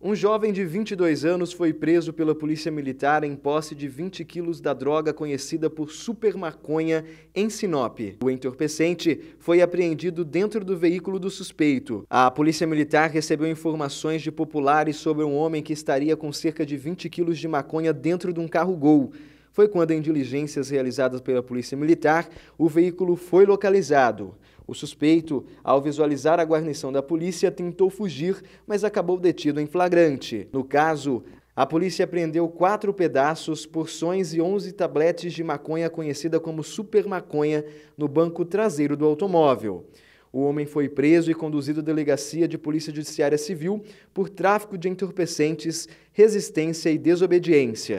Um jovem de 22 anos foi preso pela polícia militar em posse de 20 quilos da droga conhecida por super maconha em Sinop. O entorpecente foi apreendido dentro do veículo do suspeito. A polícia militar recebeu informações de populares sobre um homem que estaria com cerca de 20 quilos de maconha dentro de um carro Gol. Foi quando, em diligências realizadas pela polícia militar, o veículo foi localizado. O suspeito, ao visualizar a guarnição da polícia, tentou fugir, mas acabou detido em flagrante. No caso, a polícia apreendeu quatro pedaços, porções e 11 tabletes de maconha conhecida como super maconha no banco traseiro do automóvel. O homem foi preso e conduzido à delegacia de Polícia Judiciária Civil por tráfico de entorpecentes, resistência e desobediência.